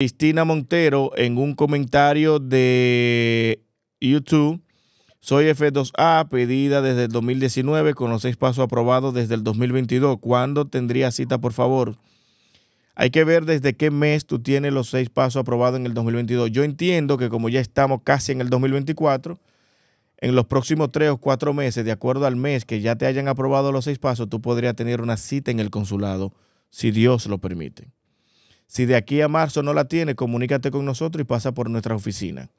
Cristina Montero en un comentario de YouTube. Soy F2A, pedida desde el 2019, con los seis pasos aprobados desde el 2022. ¿Cuándo tendría cita, por favor? Hay que ver desde qué mes tú tienes los seis pasos aprobados en el 2022. Yo entiendo que como ya estamos casi en el 2024, en los próximos tres o cuatro meses, de acuerdo al mes que ya te hayan aprobado los seis pasos, tú podrías tener una cita en el consulado, si Dios lo permite. Si de aquí a marzo no la tiene, comunícate con nosotros y pasa por nuestra oficina.